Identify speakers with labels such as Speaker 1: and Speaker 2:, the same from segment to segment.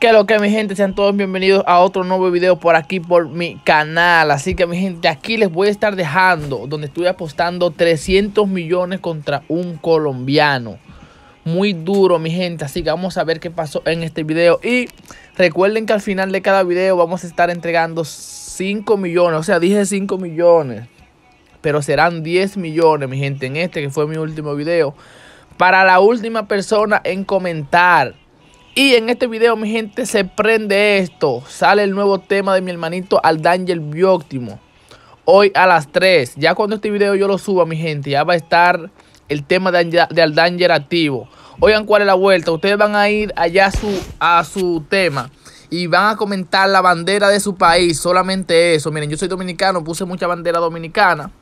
Speaker 1: Que lo que mi gente, sean todos bienvenidos a otro nuevo video por aquí por mi canal Así que mi gente, aquí les voy a estar dejando donde estoy apostando 300 millones contra un colombiano Muy duro mi gente, así que vamos a ver qué pasó en este video Y recuerden que al final de cada video vamos a estar entregando 5 millones, o sea dije 5 millones Pero serán 10 millones mi gente en este que fue mi último video Para la última persona en comentar y en este video, mi gente, se prende esto. Sale el nuevo tema de mi hermanito Aldangel Bióctimo. Hoy a las 3. Ya cuando este video yo lo suba, mi gente, ya va a estar el tema de, Aldanger activo. Oigan cuál es la vuelta. Ustedes van a ir allá a su, a su tema y van a comentar la bandera de su país. Solamente eso. Miren, yo soy dominicano, puse mucha bandera dominicana.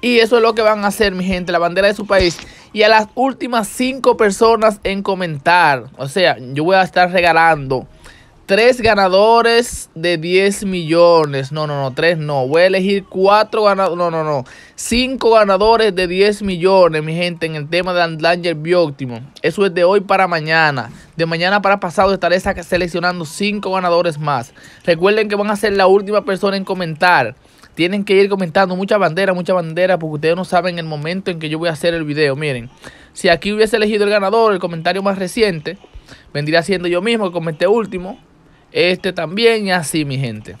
Speaker 1: Y eso es lo que van a hacer, mi gente, la bandera de su país y a las últimas 5 personas en comentar. O sea, yo voy a estar regalando 3 ganadores de 10 millones. No, no, no, 3 no. Voy a elegir 4 ganadores. No, no, no. 5 ganadores de 10 millones, mi gente, en el tema de Danger Bióptimo. Eso es de hoy para mañana. De mañana para pasado estaré seleccionando 5 ganadores más. Recuerden que van a ser la última persona en comentar tienen que ir comentando mucha bandera, mucha bandera, porque ustedes no saben el momento en que yo voy a hacer el video. Miren, si aquí hubiese elegido el ganador, el comentario más reciente, vendría siendo yo mismo que comenté último, este también y así, mi gente.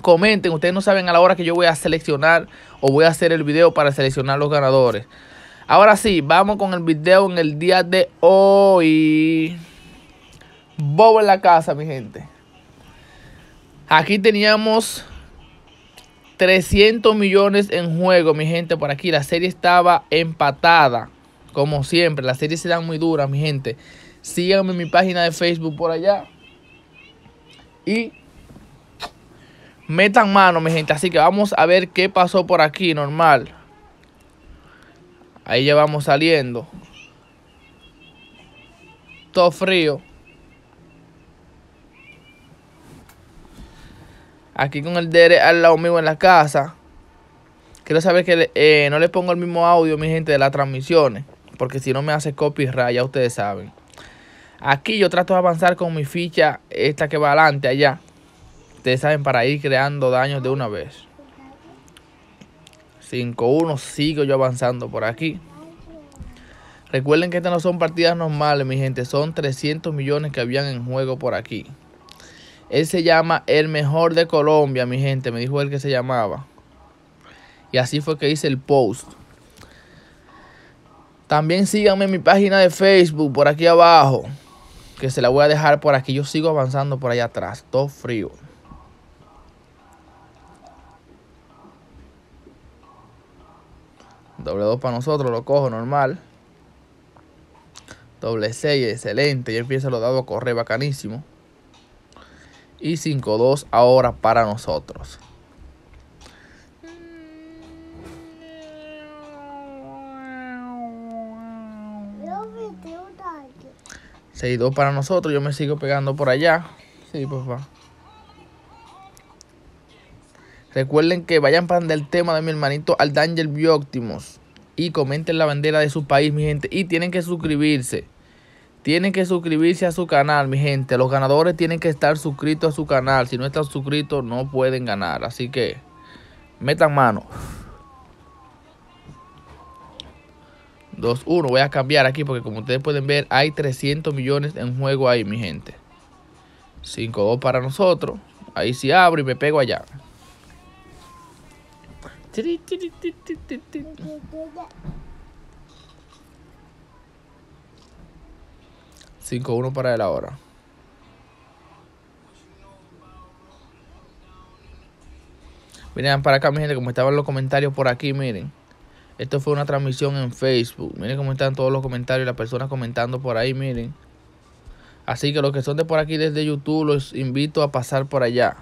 Speaker 1: Comenten, ustedes no saben a la hora que yo voy a seleccionar o voy a hacer el video para seleccionar los ganadores. Ahora sí, vamos con el video en el día de hoy. Bobo en la casa, mi gente. Aquí teníamos 300 millones en juego, mi gente, por aquí. La serie estaba empatada, como siempre. Las series se dan muy duras, mi gente. Síganme en mi página de Facebook por allá. Y metan mano, mi gente. Así que vamos a ver qué pasó por aquí, normal. Ahí ya vamos saliendo. Todo frío. aquí con el Dere al lado mío en la casa. Quiero saber que eh, no le pongo el mismo audio, mi gente, de las transmisiones. Porque si no me hace copyright, ya ustedes saben. Aquí yo trato de avanzar con mi ficha, esta que va adelante allá. Ustedes saben, para ir creando daños de una vez. 5-1, sigo yo avanzando por aquí. Recuerden que estas no son partidas normales, mi gente. Son 300 millones que habían en juego por aquí. Él se llama el mejor de Colombia, mi gente. Me dijo él que se llamaba. Y así fue que hice el post. También síganme en mi página de Facebook por aquí abajo. Que se la voy a dejar por aquí. Yo sigo avanzando por allá atrás. Todo frío. Doble 2 para nosotros, lo cojo normal. Doble 6, excelente. Yo empiezo los dados a correr bacanísimo y 5-2 ahora para nosotros. seis 2 para nosotros, yo me sigo pegando por allá. Sí, papá. Recuerden que vayan para el tema de mi hermanito al Danger Bióptimos y comenten la bandera de su país, mi gente. Y tienen que suscribirse. Tienen que suscribirse a su canal, mi gente. Los ganadores tienen que estar suscritos a su canal. Si no están suscritos, no pueden ganar. Así que metan mano. 2-1. Voy a cambiar aquí porque como ustedes pueden ver, hay 300 millones en juego ahí, mi gente. 5-2 para nosotros. Ahí sí abro y me pego allá. 5-1 para él ahora. Miren para acá, mi gente, como estaban los comentarios por aquí, miren. Esto fue una transmisión en Facebook. Miren cómo están todos los comentarios, las personas comentando por ahí, miren. Así que los que son de por aquí desde YouTube, los invito a pasar por allá.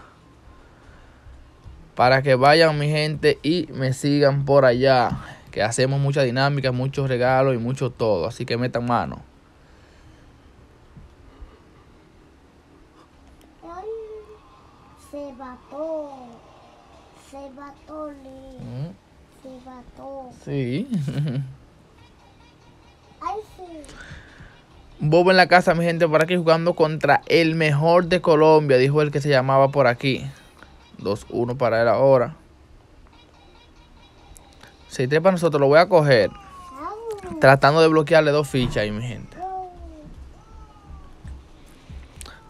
Speaker 1: Para que vayan, mi gente, y me sigan por allá. Que hacemos mucha dinámica, muchos regalos y mucho todo. Así que metan mano. Se mm. Sí. sí. Bobo en la casa, mi gente, por aquí jugando contra el mejor de Colombia, dijo el que se llamaba por aquí. 2-1 para él ahora. 6-3 para nosotros, lo voy a coger. Tratando de bloquearle dos fichas ahí, mi gente.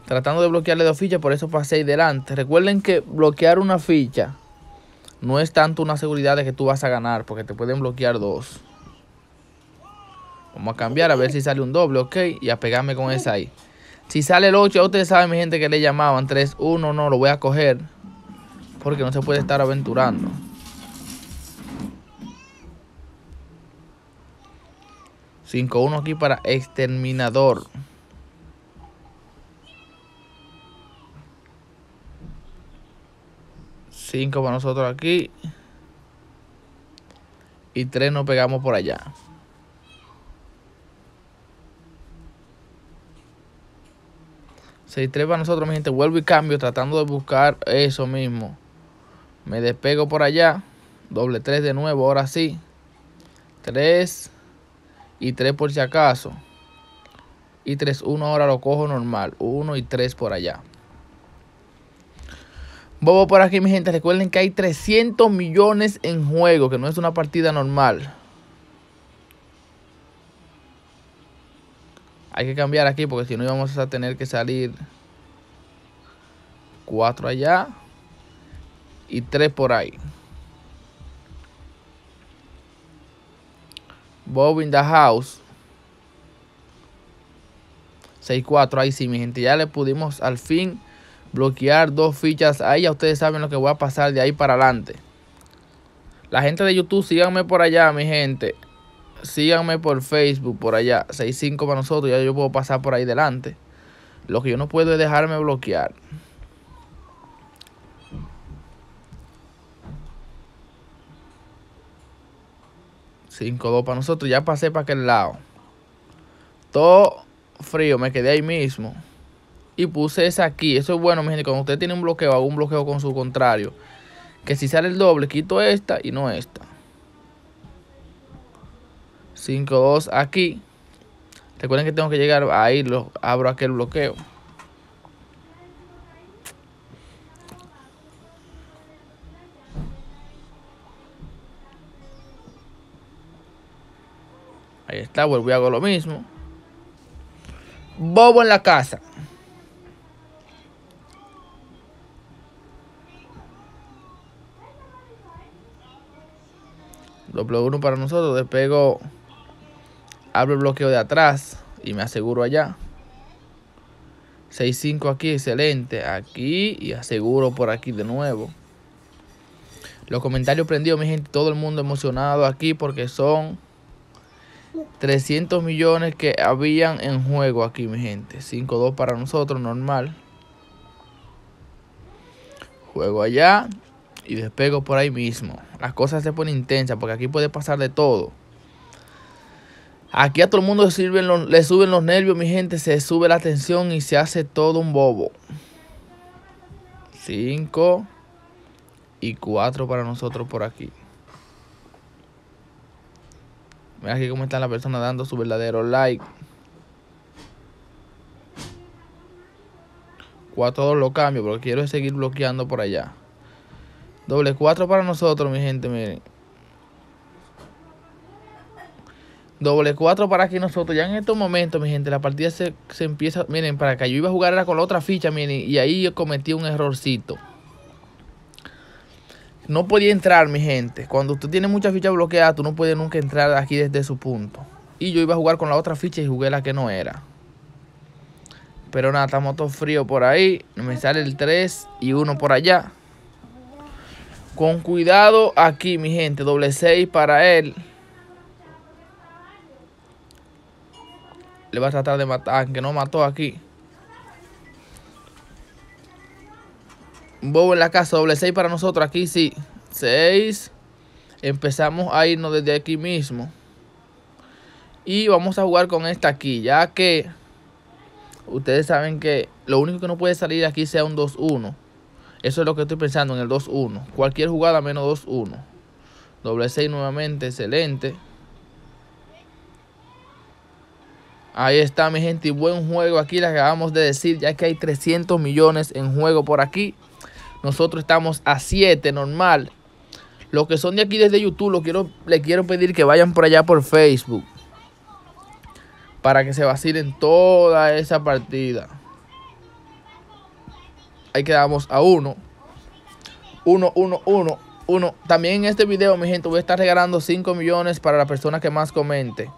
Speaker 1: Tratando de bloquearle dos fichas, por eso pasé ahí delante. Recuerden que bloquear una ficha no es tanto una seguridad de que tú vas a ganar, porque te pueden bloquear dos. Vamos a cambiar a ver si sale un doble, ok, y a pegarme con esa ahí. Si sale el 8, ustedes saben, mi gente, que le llamaban 3-1, no, lo voy a coger. Porque no se puede estar aventurando. ...5-1 aquí para Exterminador. 5 para nosotros aquí. Y 3 nos pegamos por allá. Seis 3 para nosotros, mi gente. Vuelvo y cambio tratando de buscar eso mismo. Me despego por allá. Doble 3 de nuevo, ahora sí. 3 y 3 por si acaso. Y 3, 1 ahora lo cojo normal. 1 y 3 por allá. Bobo por aquí, mi gente. Recuerden que hay 300 millones en juego, que no es una partida normal. Hay que cambiar aquí porque si no íbamos a tener que salir 4 allá y 3 por ahí. Bobo in the house. 6-4, ahí sí, mi gente. Ya le pudimos al fin bloquear dos fichas ahí. Ya ustedes saben lo que voy a pasar de ahí para adelante. La gente de YouTube, síganme por allá, mi gente. Síganme por Facebook, por allá. 65 para nosotros. Ya yo puedo pasar por ahí delante. Lo que yo no puedo es dejarme bloquear. 5-2 para nosotros. Ya pasé para aquel lado. Todo frío. Me quedé ahí mismo y puse esa aquí. Eso es bueno, mi gente. Cuando usted tiene un bloqueo, hago un bloqueo con su contrario. Que si sale el doble, quito esta y no esta. 5-2 aquí. Recuerden que tengo que llegar ahí, lo, abro aquel bloqueo. Ahí está, vuelvo y hago lo mismo. Bobo en la casa. Doble uno para nosotros. Despego. Abro el bloqueo de atrás. Y me aseguro allá. 6-5 aquí, excelente. Aquí y aseguro por aquí de nuevo. Los comentarios prendidos, mi gente, todo el mundo emocionado aquí porque son 300 millones que habían en juego aquí, mi gente. 5-2 para nosotros, normal. Juego allá y despego por ahí mismo. Las cosas se ponen intensas porque aquí puede pasar de todo. Aquí a todo el mundo le suben los nervios, mi gente, se sube la tensión y se hace todo un bobo. 5. y cuatro para nosotros por aquí. Mira aquí cómo están las personas dando su verdadero like. Cuatro lo cambio, Porque quiero seguir bloqueando por allá. Doble 4 para nosotros, mi gente, miren. Doble 4 para aquí nosotros. Ya en estos momentos, mi gente, la partida se, empieza. Miren, para acá, yo iba a jugar era con la otra ficha, miren. Y ahí yo cometí un errorcito. No podía entrar, mi gente. Cuando usted tiene muchas fichas bloqueadas, tú no puedes nunca entrar aquí desde su punto. Y yo iba a jugar con la otra ficha y jugué la que no era. Pero nada, estamos todos fríos por ahí. Me sale el 3 y uno por allá. Con cuidado aquí, mi gente. Doble 6 para él. Le va a tratar de matar, aunque no mató aquí. Bobo en la casa, doble 6 para nosotros. Aquí sí. 6. Empezamos a irnos desde aquí mismo. Y vamos a jugar con esta aquí, ya que ustedes saben que lo único que no puede salir aquí sea un 2-1. Eso es lo que estoy pensando en el 2-1. Cualquier jugada menos 2-1. Doble 6 nuevamente, excelente. Ahí está mi gente y buen juego aquí, les acabamos de decir, ya que hay 300 millones en juego por aquí. Nosotros estamos a 7 normal. Los que son de aquí desde YouTube, lo quiero, les quiero pedir que vayan por allá por Facebook. Para que se vacilen toda esa partida. Ahí quedamos a 1. 1, 1, 1, 1. También en este video, mi gente, voy a estar regalando 5 millones para la persona que más comente.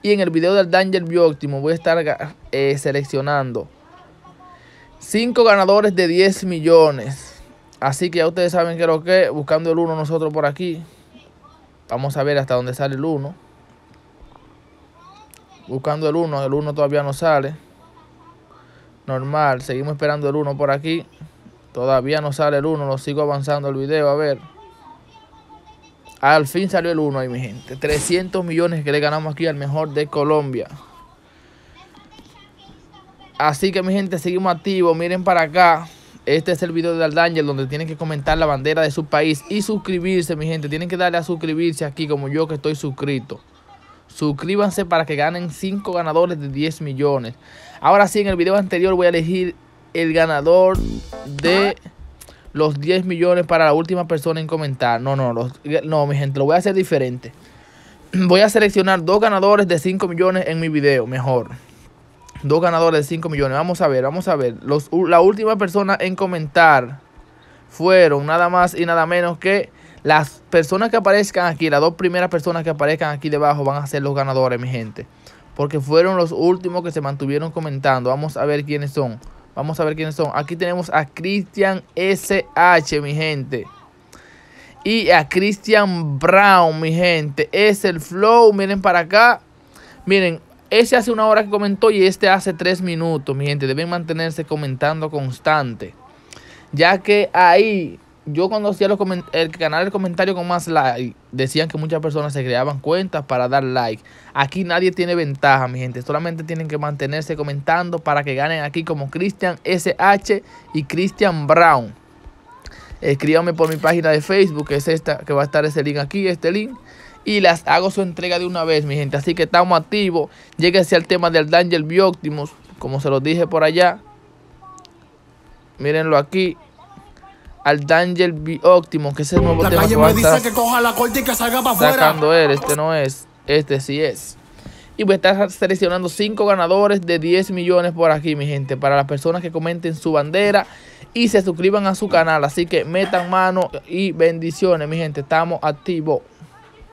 Speaker 1: Y en el video del Danger Bióptimo voy a estar eh, seleccionando 5 ganadores de 10 millones. Así que ya ustedes saben que lo que buscando el 1 nosotros por aquí. Vamos a ver hasta dónde sale el 1. Buscando el 1, el 1 todavía no sale. Normal, seguimos esperando el 1 por aquí. Todavía no sale el 1, lo sigo avanzando el video, a ver. Al fin salió el 1 ahí, mi gente. 300 millones que le ganamos aquí al mejor de Colombia. Así que, mi gente, seguimos activos. Miren para acá. Este es el video de Aldangel donde tienen que comentar la bandera de su país y suscribirse, mi gente. Tienen que darle a suscribirse aquí como yo que estoy suscrito. Suscríbanse para que ganen 5 ganadores de 10 millones. Ahora sí, en el video anterior voy a elegir el ganador de los 10 millones para la última persona en comentar. No, no, no, mi gente, lo voy a hacer diferente. Voy a seleccionar dos ganadores de 5 millones en mi video, mejor. Dos ganadores de 5 millones. Vamos a ver, vamos a ver. la última persona en comentar fueron nada más y nada menos que las personas que aparezcan aquí, las dos primeras personas que aparezcan aquí debajo van a ser los ganadores, mi gente porque fueron los últimos que se mantuvieron comentando. Vamos a ver quiénes son. Vamos a ver quiénes son. Aquí tenemos a Christian SH, mi gente. Y a Christian Brown, mi gente. Es el flow. Miren para acá. Miren, ese hace una hora que comentó y este hace tres minutos, mi gente. Deben mantenerse comentando constante. Ya que ahí yo cuando hacía el canal el comentario con más like, decían que muchas personas se creaban cuentas para dar like. Aquí nadie tiene ventaja, mi gente. Solamente tienen que mantenerse comentando para que ganen aquí como Christian SH y Christian Brown. Escríbanme por mi página de Facebook, que es esta, que va a estar ese link aquí, este link. Y las hago su entrega de una vez, mi gente. Así que estamos activos. Lléguense al tema del Danger Bioptimus, como se los dije por allá. Mírenlo aquí al Danger B Optimum, que es el nuevo la tema calle me dice que coja la y que salga para afuera. Sacando él, este no es, este sí es. Y voy a estar seleccionando 5 ganadores de 10 millones por aquí, mi gente, para las personas que comenten su bandera y se suscriban a su canal. Así que metan mano y bendiciones, mi gente. Estamos activos.